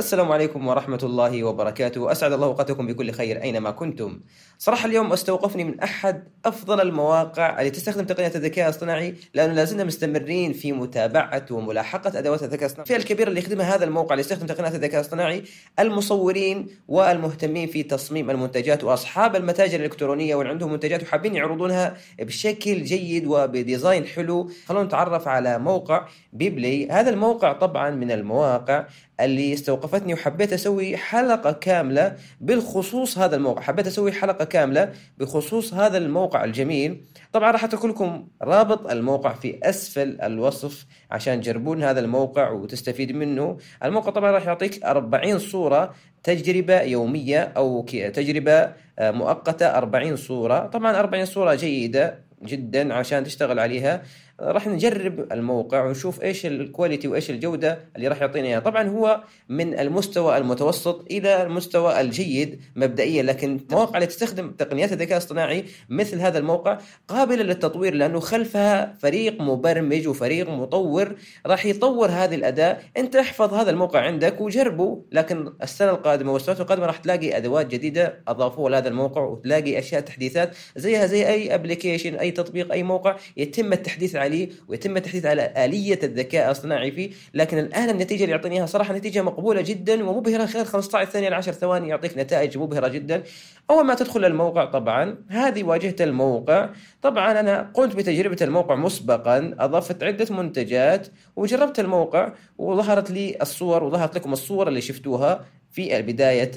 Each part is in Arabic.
السلام عليكم ورحمة الله وبركاته أسعد الله أوقاتكم بكل خير أينما كنتم صراحة اليوم استوقفني من أحد أفضل المواقع التي تستخدم تقنية الذكاء الاصطناعي لأنه لازلنا مستمرين في متابعة وملاحقة أدوات الذكاء الاصطناعي الفئة الكبيرة اللي يخدمها هذا الموقع اللي يستخدم تقنيات الذكاء الاصطناعي المصورين والمهتمين في تصميم المنتجات وأصحاب المتاجر الإلكترونية واللي عندهم منتجات وحابين يعرضونها بشكل جيد وبديزاين حلو خلونا نتعرف على موقع بيبلي هذا الموقع طبعا من المواقع اللي استوقفتني وحبيت اسوي حلقه كامله بالخصوص هذا الموقع حبيت اسوي حلقه كامله بخصوص هذا الموقع الجميل طبعا راح اترك لكم رابط الموقع في اسفل الوصف عشان تجربون هذا الموقع وتستفيد منه الموقع طبعا راح يعطيك 40 صوره تجربة يومية أو تجربة آه، مؤقتة 40 صورة طبعا 40 صورة جيدة جدا عشان تشتغل عليها راح نجرب الموقع ونشوف ايش الكواليتي وايش الجوده اللي راح يعطينا اياها طبعا هو من المستوى المتوسط الى المستوى الجيد مبدئيا لكن المواقع اللي تستخدم تقنيات الذكاء الاصطناعي مثل هذا الموقع قابله للتطوير لانه خلفها فريق مبرمج وفريق مطور راح يطور هذه الاداه انت احفظ هذا الموقع عندك وجربه لكن السنه القادمه والسنوات القادمه راح تلاقي ادوات جديده اضافوها لهذا الموقع وتلاقي اشياء تحديثات زيها زي اي ابلكيشن اي تطبيق اي موقع يتم التحديث عليه ويتم التحديث على آلية الذكاء الاصطناعي فيه لكن الآن النتيجة اللي يعطيني إياها صراحة نتيجة مقبولة جدا ومبهرة خلال 15 ثانية ل 10 ثواني يعطيك نتائج مبهرة جدا أول ما تدخل الموقع طبعا هذه واجهة الموقع طبعا أنا قمت بتجربة الموقع مسبقا أضفت عدة منتجات وجربت الموقع وظهرت لي الصور وظهرت لكم الصور اللي شفتوها في بداية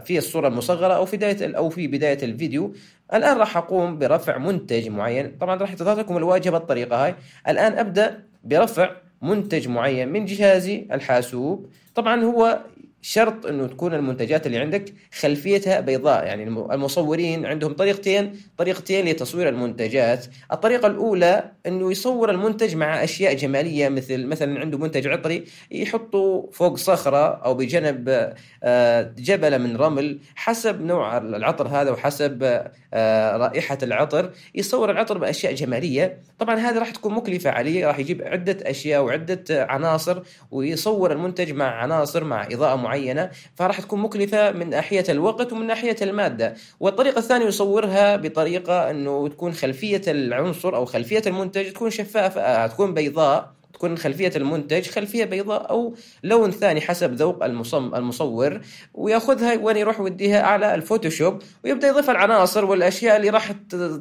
في الصورة المصغرة أو في بداية أو في بداية الفيديو الآن راح أقوم برفع منتج معين طبعا راح تظهر لكم الواجهة بالطريقة هاي الآن أبدأ برفع منتج معين من جهازي الحاسوب طبعا هو شرط انه تكون المنتجات اللي عندك خلفيتها بيضاء يعني المصورين عندهم طريقتين طريقتين لتصوير المنتجات الطريقه الاولى انه يصور المنتج مع اشياء جماليه مثل مثلا عنده منتج عطري يحطه فوق صخره او بجنب آه، جبله من رمل حسب نوع العطر هذا وحسب آه، رائحه العطر يصور العطر باشياء جماليه طبعا هذا راح تكون مكلفه عليه راح يجيب عده اشياء وعده عناصر ويصور المنتج مع عناصر مع اضاءه معينه فراح تكون مكلفه من ناحيه الوقت ومن ناحيه الماده والطريقه الثانيه يصورها بطريقه انه تكون خلفيه العنصر او خلفيه المنتج تكون شفافه آه، تكون بيضاء تكون خلفية المنتج خلفية بيضاء أو لون ثاني حسب ذوق المصم المصور وياخذها وين يروح يوديها على الفوتوشوب ويبدأ يضيف العناصر والأشياء اللي راح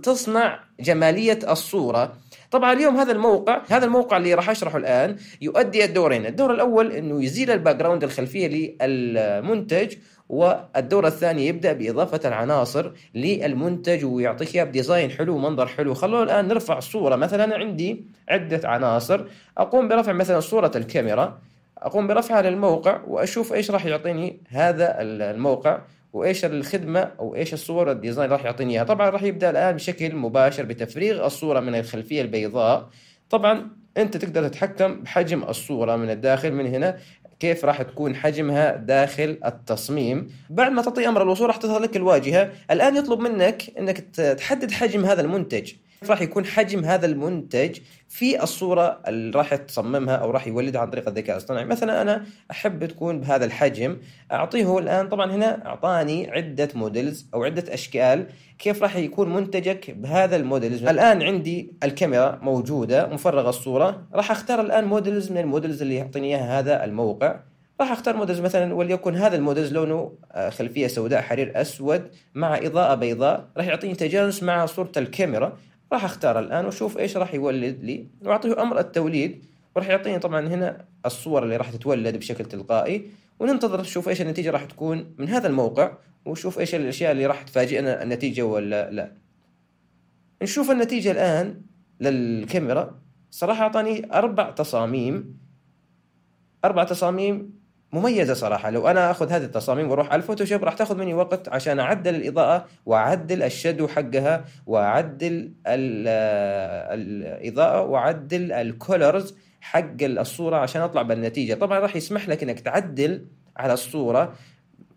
تصنع جمالية الصورة طبعا اليوم هذا الموقع هذا الموقع اللي راح اشرحه الان يؤدي الدورين الدور الاول انه يزيل الباك جراوند الخلفيه للمنتج والدور الثاني يبدا باضافه العناصر للمنتج ويعطيك اياه بديزاين حلو منظر حلو خلونا الان نرفع صوره مثلا عندي عده عناصر اقوم برفع مثلا صوره الكاميرا اقوم برفعها للموقع واشوف ايش راح يعطيني هذا الموقع وايش الخدمه او ايش الصور الديزاين راح يعطيني اياها طبعا راح يبدا الان بشكل مباشر بتفريغ الصوره من الخلفيه البيضاء طبعا انت تقدر تتحكم بحجم الصوره من الداخل من هنا كيف راح تكون حجمها داخل التصميم بعد ما تعطي امر الوصول راح تظهر لك الواجهه الان يطلب منك انك تحدد حجم هذا المنتج راح يكون حجم هذا المنتج في الصوره اللي راح تصممها او راح يولدها عن طريق الذكاء الاصطناعي مثلا انا احب تكون بهذا الحجم اعطيه الان طبعا هنا اعطاني عده موديلز او عده اشكال كيف راح يكون منتجك بهذا الموديلز الان عندي الكاميرا موجوده مفرغه الصوره راح اختار الان موديلز من الموديلز اللي يعطيني اياها هذا الموقع راح اختار موديلز مثلا وليكن هذا الموديلز لونه آه، خلفيه سوداء حرير اسود مع اضاءه بيضاء راح يعطيني تجانس مع صوره الكاميرا راح اختار الان واشوف ايش راح يولد لي واعطيه امر التوليد وراح يعطيني طبعا هنا الصور اللي راح تتولد بشكل تلقائي وننتظر نشوف ايش النتيجه راح تكون من هذا الموقع وشوف ايش الاشياء اللي راح تفاجئنا النتيجه ولا لا نشوف النتيجه الان للكاميرا صراحه اعطاني اربع تصاميم اربع تصاميم مميزه صراحه لو انا اخذ هذه التصاميم واروح على الفوتوشوب راح تاخذ مني وقت عشان اعدل الاضاءه واعدل الشدو حقها واعدل الاضاءه واعدل الكولرز حق الصوره عشان اطلع بالنتيجه طبعا راح يسمح لك انك تعدل على الصوره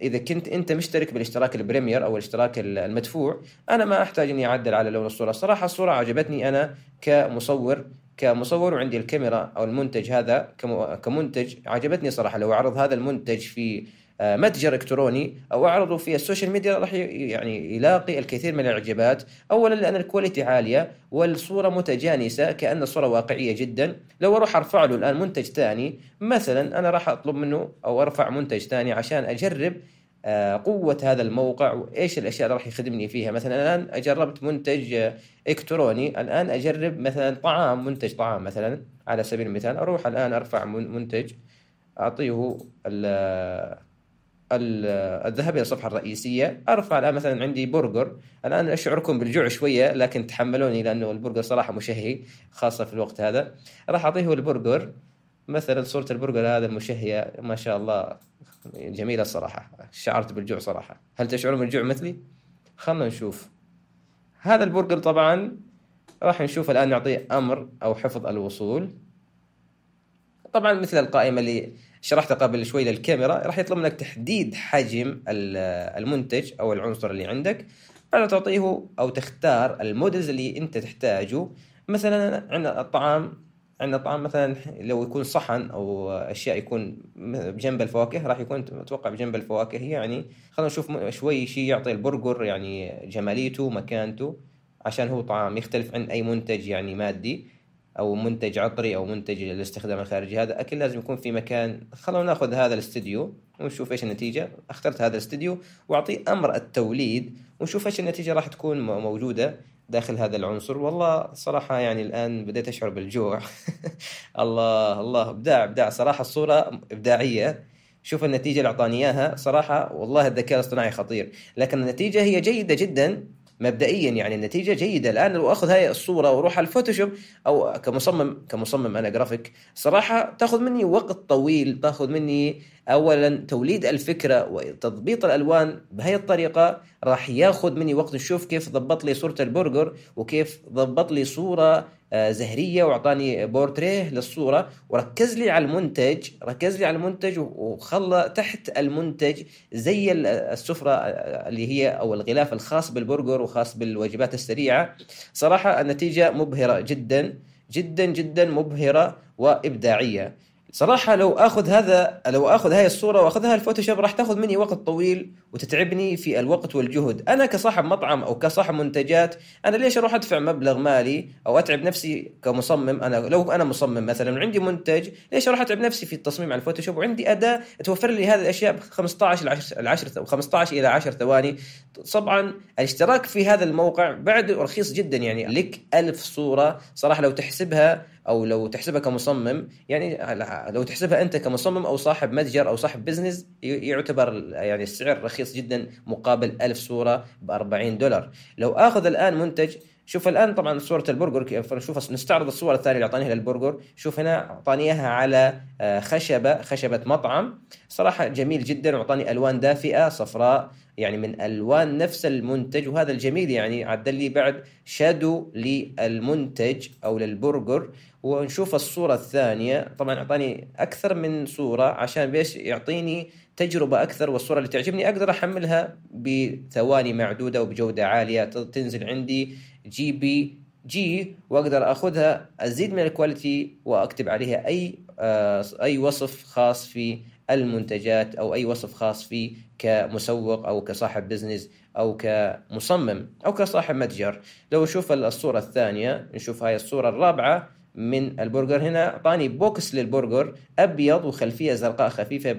اذا كنت انت مشترك بالاشتراك البريمير او الاشتراك المدفوع انا ما احتاج اني اعدل على لون الصوره صراحه الصوره عجبتني انا كمصور كمصور وعندي الكاميرا او المنتج هذا كمنتج عجبتني صراحه لو اعرض هذا المنتج في آه، متجر الكتروني او اعرضه في السوشيال ميديا راح يعني يلاقي الكثير من الاعجابات، اولا لان الكواليتي عاليه والصوره متجانسه كان الصوره واقعيه جدا، لو اروح ارفع له الان منتج ثاني مثلا انا راح اطلب منه او ارفع منتج ثاني عشان اجرب آه، قوة هذا الموقع وإيش الأشياء اللي راح يخدمني فيها مثلا الآن جربت منتج إلكتروني الآن أجرب مثلا طعام منتج طعام مثلا على سبيل المثال أروح الآن أرفع منتج أعطيه ال الذهاب الى الصفحه الرئيسيه ارفع الان مثلا عندي برجر الان اشعركم بالجوع شويه لكن تحملوني لانه البرجر صراحه مشهي خاصه في الوقت هذا راح اعطيه البرجر مثلا صورة البرجر هذا المشهية ما شاء الله جميلة الصراحة شعرت بالجوع صراحة هل تشعرون بالجوع مثلي؟ خلنا نشوف هذا البرجر طبعا راح نشوف الآن نعطيه أمر أو حفظ الوصول طبعا مثل القائمة اللي شرحتها قبل شوي للكاميرا راح يطلب منك تحديد حجم المنتج أو العنصر اللي عندك بعد تعطيه أو تختار المودلز اللي أنت تحتاجه مثلا عندنا الطعام عندنا طعام مثلا لو يكون صحن او اشياء يكون بجنب الفواكه راح يكون اتوقع بجنب الفواكه يعني خلينا نشوف شوي شيء يعطي البرجر يعني جماليته مكانته عشان هو طعام يختلف عن اي منتج يعني مادي او منتج عطري او منتج للاستخدام الخارجي هذا اكل لازم يكون في مكان خلونا ناخذ هذا الاستديو ونشوف ايش النتيجه اخترت هذا الاستديو واعطيه امر التوليد ونشوف ايش النتيجه راح تكون موجوده داخل هذا العنصر والله صراحة يعني الآن بديت أشعر بالجوع الله الله إبداع إبداع صراحة الصورة إبداعية شوف النتيجة اللي أعطاني إياها صراحة والله الذكاء الاصطناعي خطير لكن النتيجة هي جيدة جدا مبدئيا يعني النتيجة جيدة الآن لو أخذ هاي الصورة وأروح على الفوتوشوب أو كمصمم كمصمم أنا جرافيك صراحة تأخذ مني وقت طويل تأخذ مني اولا توليد الفكره وتضبيط الالوان بهي الطريقه راح ياخذ مني وقت نشوف كيف ضبط لي صوره البرجر وكيف ضبط لي صوره آه، زهريه واعطاني بورتريه للصوره وركز لي على المنتج ركز لي على المنتج وخلى تحت المنتج زي السفره آه، اللي هي او الغلاف الخاص بالبرجر وخاص بالوجبات السريعه صراحه النتيجه مبهره جدا جدا جدا مبهره وابداعيه صراحة لو اخذ هذا لو اخذ هاي الصورة واخذها الفوتوشوب راح تاخذ مني وقت طويل وتتعبني في الوقت والجهد، انا كصاحب مطعم او كصاحب منتجات انا ليش اروح ادفع مبلغ مالي او اتعب نفسي كمصمم انا لو انا مصمم مثلا عندي منتج ليش اروح اتعب نفسي في التصميم على الفوتوشوب وعندي اداة توفر لي هذه الاشياء ب 15 ل 10 15 الى 10 ثواني، طبعا الاشتراك في هذا الموقع بعد رخيص جدا يعني لك ألف صورة صراحة لو تحسبها او لو تحسبها كمصمم يعني لو تحسبها انت كمصمم او صاحب متجر او صاحب بزنس يعتبر يعني السعر رخيص جدا مقابل ألف صوره ب 40 دولار لو اخذ الان منتج شوف الان طبعا صوره البرجر شوف نستعرض الصوره الثانيه اللي اعطانيها للبرجر شوف هنا اعطاني اياها على آه، خشبه خشبه مطعم صراحه جميل جدا واعطاني الوان دافئه صفراء يعني من الوان نفس المنتج وهذا الجميل يعني عدل لي بعد شادو للمنتج او للبرجر ونشوف الصوره الثانيه طبعا اعطاني اكثر من صوره عشان بيش يعطيني تجربه اكثر والصوره اللي تعجبني اقدر احملها بثواني معدوده وبجوده عاليه تنزل عندي جي بي جي واقدر اخذها ازيد من الكواليتي واكتب عليها اي آه، اي وصف خاص في المنتجات او اي وصف خاص فيه كمسوق او كصاحب بزنس او كمصمم او كصاحب متجر لو نشوف الصوره الثانيه نشوف هاي الصوره الرابعه من البرجر هنا اعطاني بوكس للبرجر ابيض وخلفيه زرقاء خفيفه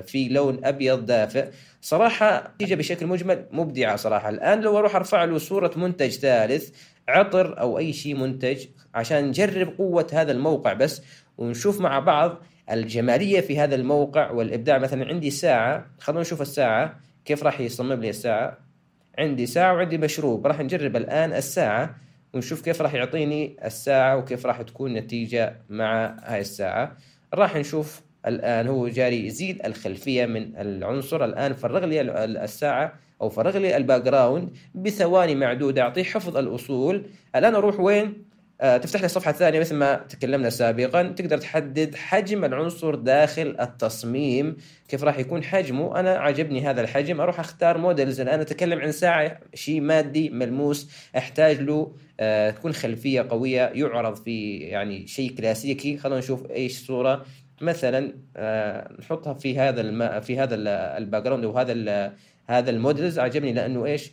في لون ابيض دافئ صراحه تيجي بشكل مجمل مبدعه صراحه الان لو اروح ارفع له صوره منتج ثالث عطر او اي شيء منتج عشان نجرب قوه هذا الموقع بس ونشوف مع بعض الجماليه في هذا الموقع والابداع مثلا عندي ساعه خلونا نشوف الساعه كيف راح يصمم لي الساعه عندي ساعه وعندي مشروب راح نجرب الان الساعه ونشوف كيف راح يعطيني الساعه وكيف راح تكون نتيجه مع هاي الساعه راح نشوف الان هو جاري يزيد الخلفيه من العنصر الان فرغ لي الساعه او فرغ لي الباك جراوند بثواني معدوده اعطيه حفظ الاصول الان اروح وين آه، تفتح لي الصفحه الثانيه مثل ما تكلمنا سابقا تقدر تحدد حجم العنصر داخل التصميم كيف راح يكون حجمه انا عجبني هذا الحجم اروح اختار موديلز الان اتكلم عن ساعه شيء مادي ملموس احتاج له آه، تكون خلفيه قويه يعرض في يعني شيء كلاسيكي خلونا نشوف ايش صوره مثلا آه، نحطها في هذا الم... في هذا الباك جراوند وهذا ال... هذا الموديلز عجبني لانه ايش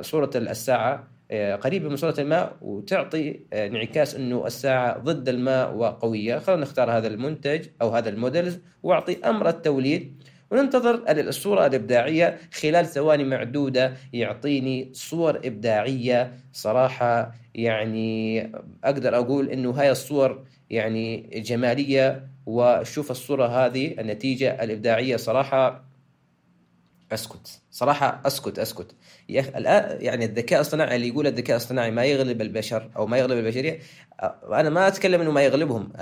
صوره الساعه آه، قريبه من صوره الماء وتعطي آه، انعكاس انه الساعه ضد الماء وقويه خلينا نختار هذا المنتج او هذا المودلز واعطي امر التوليد وننتظر الصورة الإبداعية خلال ثواني معدودة يعطيني صور إبداعية صراحة يعني أقدر أقول إنه هاي الصور يعني جمالية وشوف الصورة هذه النتيجة الإبداعية صراحة اسكت صراحه اسكت اسكت يا اخي الان يعني الذكاء الاصطناعي اللي يقول الذكاء الاصطناعي ما يغلب البشر او ما يغلب البشريه انا ما اتكلم انه ما يغلبهم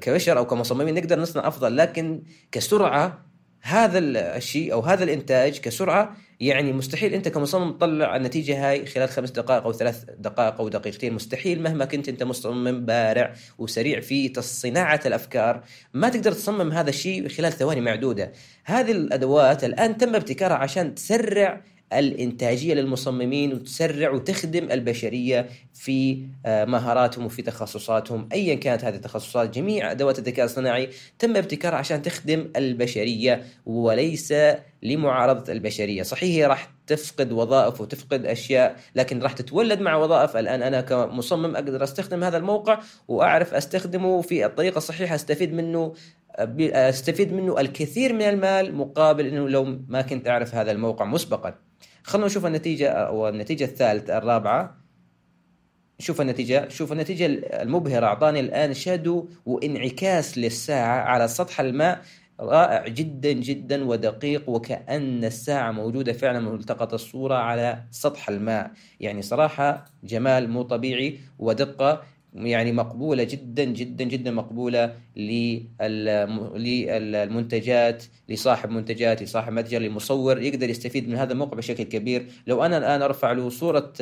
كبشر او كمصممين نقدر نصنع افضل لكن كسرعه هذا الشيء او هذا الانتاج كسرعه يعني مستحيل انت كمصمم تطلع النتيجه هاي خلال خمس دقائق او ثلاث دقائق او دقيقتين مستحيل مهما كنت انت مصمم بارع وسريع في صناعه الافكار ما تقدر تصمم هذا الشيء خلال ثواني معدوده هذه الادوات الان تم ابتكارها عشان تسرع الإنتاجية للمصممين وتسرع وتخدم البشرية في آه، مهاراتهم وفي تخصصاتهم أيا كانت هذه التخصصات جميع أدوات الذكاء الصناعي تم ابتكارها عشان تخدم البشرية وليس لمعارضة البشرية صحيح هي راح تفقد وظائف وتفقد أشياء لكن راح تتولد مع وظائف الآن أنا كمصمم أقدر أستخدم هذا الموقع وأعرف أستخدمه في الطريقة الصحيحة أستفيد منه استفيد منه الكثير من المال مقابل انه لو ما كنت اعرف هذا الموقع مسبقا خلونا نشوف النتيجه او النتيجه الثالثه الرابعه شوف النتيجة شوف النتيجة المبهرة أعطاني الآن شادو وانعكاس للساعة على سطح الماء رائع جدا جدا ودقيق وكأن الساعة موجودة فعلا ملتقط الصورة على سطح الماء يعني صراحة جمال مو طبيعي ودقة يعني مقبولة جدا جدا جدا مقبولة للمنتجات لصاحب منتجات لصاحب متجر لمصور يقدر يستفيد من هذا الموقع بشكل كبير لو أنا الآن أرفع له صورة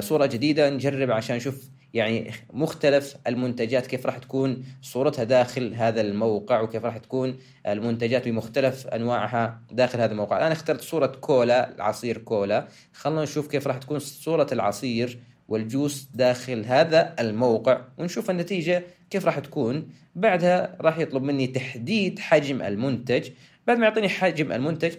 صورة جديدة نجرب عشان نشوف يعني مختلف المنتجات كيف راح تكون صورتها داخل هذا الموقع وكيف راح تكون المنتجات بمختلف انواعها داخل هذا الموقع انا اخترت صوره كولا العصير كولا خلنا نشوف كيف راح تكون صوره العصير والجوس داخل هذا الموقع ونشوف النتيجة كيف راح تكون بعدها راح يطلب مني تحديد حجم المنتج بعد ما يعطيني حجم المنتج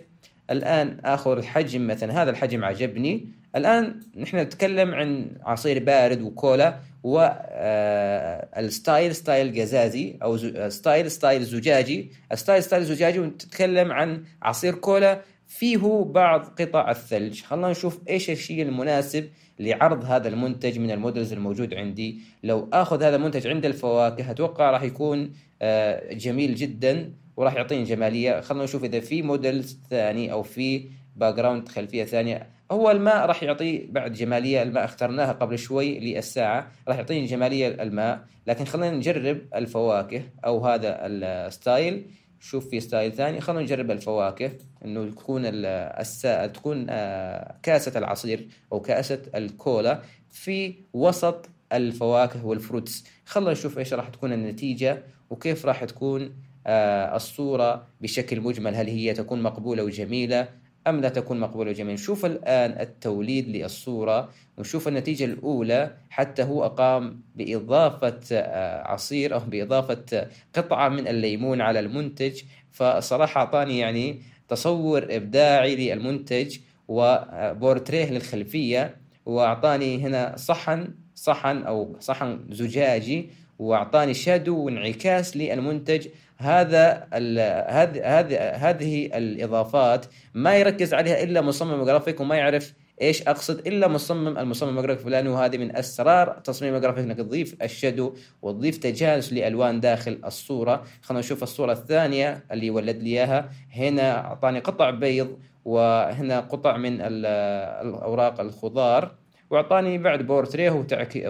الآن آخذ حجم مثلا هذا الحجم عجبني الآن نحن نتكلم عن عصير بارد وكولا والستايل آه، ستايل قزازي أو آه، ستايل ستايل زجاجي الستايل ستايل زجاجي ونتكلم عن عصير كولا فيه بعض قطع الثلج خلنا نشوف ايش الشيء المناسب لعرض هذا المنتج من المودلز الموجود عندي لو اخذ هذا المنتج عند الفواكه اتوقع راح يكون آه، جميل جدا وراح يعطيني جماليه خلنا نشوف اذا في مودلز ثاني او في باك جراوند خلفيه ثانيه هو الماء راح يعطي بعد جماليه الماء اخترناها قبل شوي للساعه راح يعطيني جماليه الماء لكن خلينا نجرب الفواكه او هذا الستايل شوف في ستايل ثاني خلونا نجرب الفواكه انه تكون الس... تكون آه، كاسه العصير او كاسه الكولا في وسط الفواكه والفروتس خلونا نشوف ايش راح تكون النتيجه وكيف راح تكون آه، الصوره بشكل مجمل هل هي تكون مقبوله وجميله أم لا تكون مقبولة جميعا نشوف الآن التوليد للصورة ونشوف النتيجة الأولى حتى هو أقام بإضافة آه، عصير أو بإضافة قطعة من الليمون على المنتج فصراحة أعطاني يعني تصور إبداعي للمنتج وبورتريه آه، للخلفية وأعطاني هنا صحن صحن أو صحن زجاجي واعطاني شادو وانعكاس للمنتج هذا هذه هذه هذه الاضافات ما يركز عليها الا مصمم جرافيك وما يعرف ايش اقصد الا مصمم المصمم الجرافيك لانه هذه من اسرار تصميم الجرافيك انك تضيف الشادو وتضيف تجانس لالوان داخل الصوره خلينا نشوف الصوره الثانيه اللي ولد لي اياها هنا اعطاني قطع بيض وهنا قطع من الاوراق الخضار واعطاني بعد بورتريه وتعكي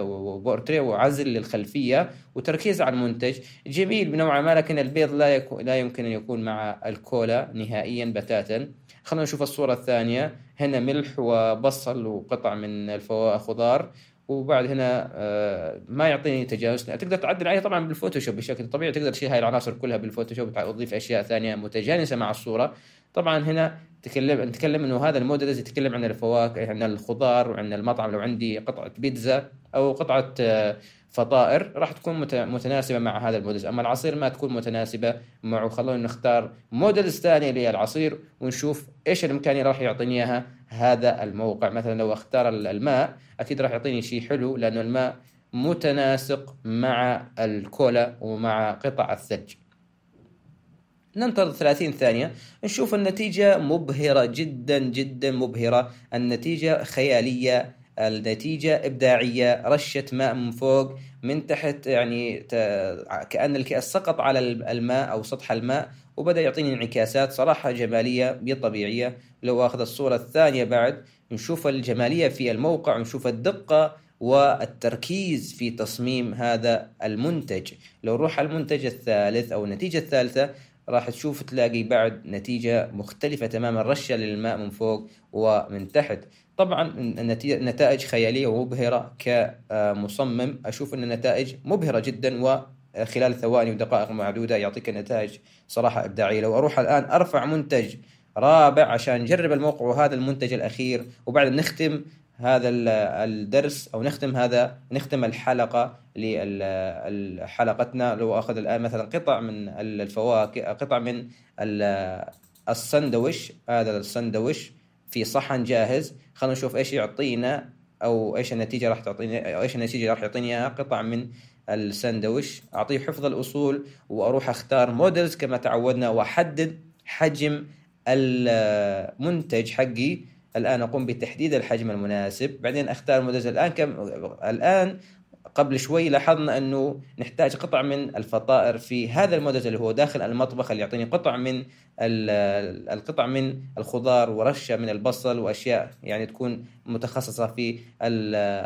بورتريه وعزل للخلفيه وتركيز على المنتج جميل بنوع ما لكن البيض لا يكو لا يمكن ان يكون مع الكولا نهائيا بتاتا خلينا نشوف الصوره الثانيه هنا ملح وبصل وقطع من الفواكه خضار وبعد هنا آه، ما يعطيني تجاوز تقدر تعدل عليه طبعا بالفوتوشوب بشكل طبيعي تقدر تشيل هاي العناصر كلها بالفوتوشوب وتضيف اشياء ثانيه متجانسه مع الصوره طبعا هنا تكلم نتكلم انه هذا المودلز يتكلم عن الفواكه عن الخضار وعن المطعم لو عندي قطعه بيتزا او قطعه آه، فطائر راح تكون متناسبه مع هذا المودلز اما العصير ما تكون متناسبه معه خلونا نختار مودلز ثانيه للعصير ونشوف ايش الامكانيه اللي راح يعطيني اياها هذا الموقع مثلا لو اختار الماء اكيد راح يعطيني شيء حلو لانه الماء متناسق مع الكولا ومع قطع الثلج ننتظر 30 ثانية نشوف النتيجة مبهرة جدا جدا مبهرة النتيجة خيالية النتيجة إبداعية رشة ماء من فوق من تحت يعني كأن الكأس سقط على الماء أو سطح الماء وبدأ يعطيني انعكاسات صراحة جمالية طبيعية لو أخذ الصورة الثانية بعد نشوف الجمالية في الموقع نشوف الدقة والتركيز في تصميم هذا المنتج لو نروح المنتج الثالث أو النتيجة الثالثة راح تشوف تلاقي بعد نتيجة مختلفة تماما رشة للماء من فوق ومن تحت طبعا نتائج خيالية ومبهرة كمصمم أشوف أن النتائج مبهرة جدا وخلال ثواني ودقائق معدودة يعطيك النتائج صراحة إبداعية لو أروح الآن أرفع منتج رابع عشان نجرب الموقع وهذا المنتج الأخير وبعد نختم هذا الدرس او نختم هذا نختم الحلقه لحلقتنا لو اخذ الان مثلا قطع من الفواكه قطع من السندويش هذا السندويش في صحن جاهز خلينا نشوف ايش يعطينا او ايش النتيجه راح تعطيني او ايش النتيجه راح يعطيني اياها قطع من السندويش اعطيه حفظ الاصول واروح اختار مودلز كما تعودنا واحدد حجم المنتج حقي الان اقوم بتحديد الحجم المناسب بعدين اختار المدرج الان كم الان قبل شوي لاحظنا انه نحتاج قطع من الفطائر في هذا المدرج اللي هو داخل المطبخ اللي يعطيني قطع من القطع من الخضار ورشه من البصل واشياء يعني تكون متخصصه في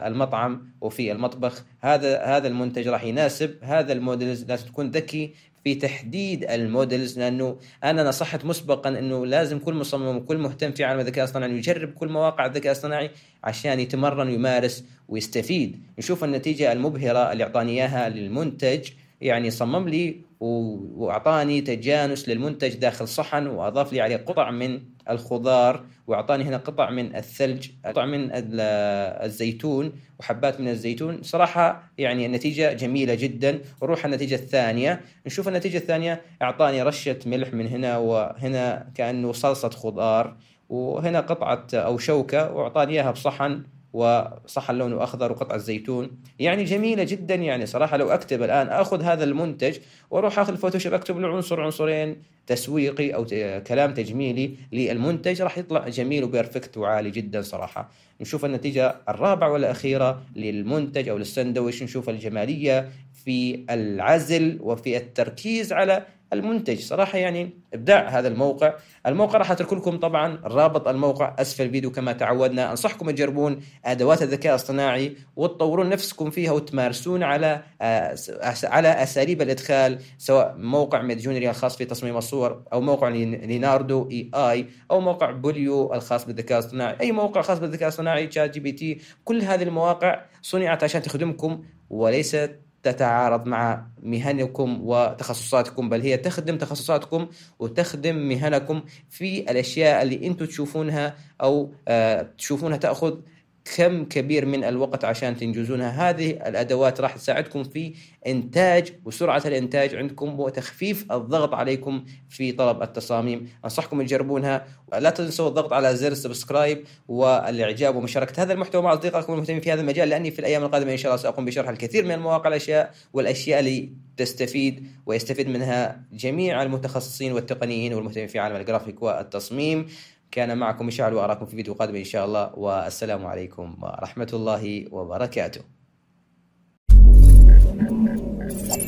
المطعم وفي المطبخ هذا هذا المنتج راح يناسب هذا المودلز لازم تكون ذكي في تحديد المودلز لانه انا نصحت مسبقا انه لازم كل مصمم وكل مهتم في عالم الذكاء الاصطناعي يجرب كل مواقع الذكاء الاصطناعي عشان يتمرن ويمارس ويستفيد يشوف النتيجه المبهره اللي اعطاني اياها للمنتج يعني صمم لي واعطاني تجانس للمنتج داخل صحن واضاف لي عليه قطع من الخضار واعطاني هنا قطع من الثلج قطع من الزيتون وحبات من الزيتون صراحه يعني النتيجه جميله جدا نروح النتيجه الثانيه نشوف النتيجه الثانيه اعطاني رشه ملح من هنا وهنا كانه صلصه خضار وهنا قطعه او شوكه واعطاني اياها بصحن وصح لونه اخضر وقطع الزيتون يعني جميله جدا يعني صراحه لو اكتب الان اخذ هذا المنتج واروح اخذ الفوتوشوب اكتب له عنصر عنصرين تسويقي او كلام تجميلي للمنتج راح يطلع جميل وبيرفكت وعالي جدا صراحه نشوف النتيجه الرابعه والاخيره للمنتج او للسندويش نشوف الجماليه في العزل وفي التركيز على المنتج صراحة يعني إبداع هذا الموقع الموقع راح أترك لكم طبعا رابط الموقع أسفل الفيديو كما تعودنا أنصحكم تجربون أدوات الذكاء الاصطناعي وتطورون نفسكم فيها وتمارسون على آه، على أساليب الإدخال سواء موقع ميدجونري الخاص في تصميم الصور أو موقع ليناردو إي آي أو موقع بوليو الخاص بالذكاء الاصطناعي أي موقع خاص بالذكاء الاصطناعي تشات جي بي تي كل هذه المواقع صنعت عشان تخدمكم وليست تتعارض مع مهنكم وتخصصاتكم بل هي تخدم تخصصاتكم وتخدم مهنكم في الاشياء اللي انتم تشوفونها او آه، تشوفونها تاخذ كم كبير من الوقت عشان تنجزونها هذه الادوات راح تساعدكم في انتاج وسرعه الانتاج عندكم وتخفيف الضغط عليكم في طلب التصاميم انصحكم تجربونها لا تنسوا الضغط على زر السبسكرايب والاعجاب ومشاركه هذا المحتوى مع اصدقائكم المهتمين في هذا المجال لاني في الايام القادمه ان شاء الله ساقوم بشرح الكثير من المواقع الاشياء والاشياء اللي تستفيد ويستفيد منها جميع المتخصصين والتقنيين والمهتمين في عالم الجرافيك والتصميم كان معكم مشعل وأراكم في فيديو قادم إن شاء الله والسلام عليكم ورحمة الله وبركاته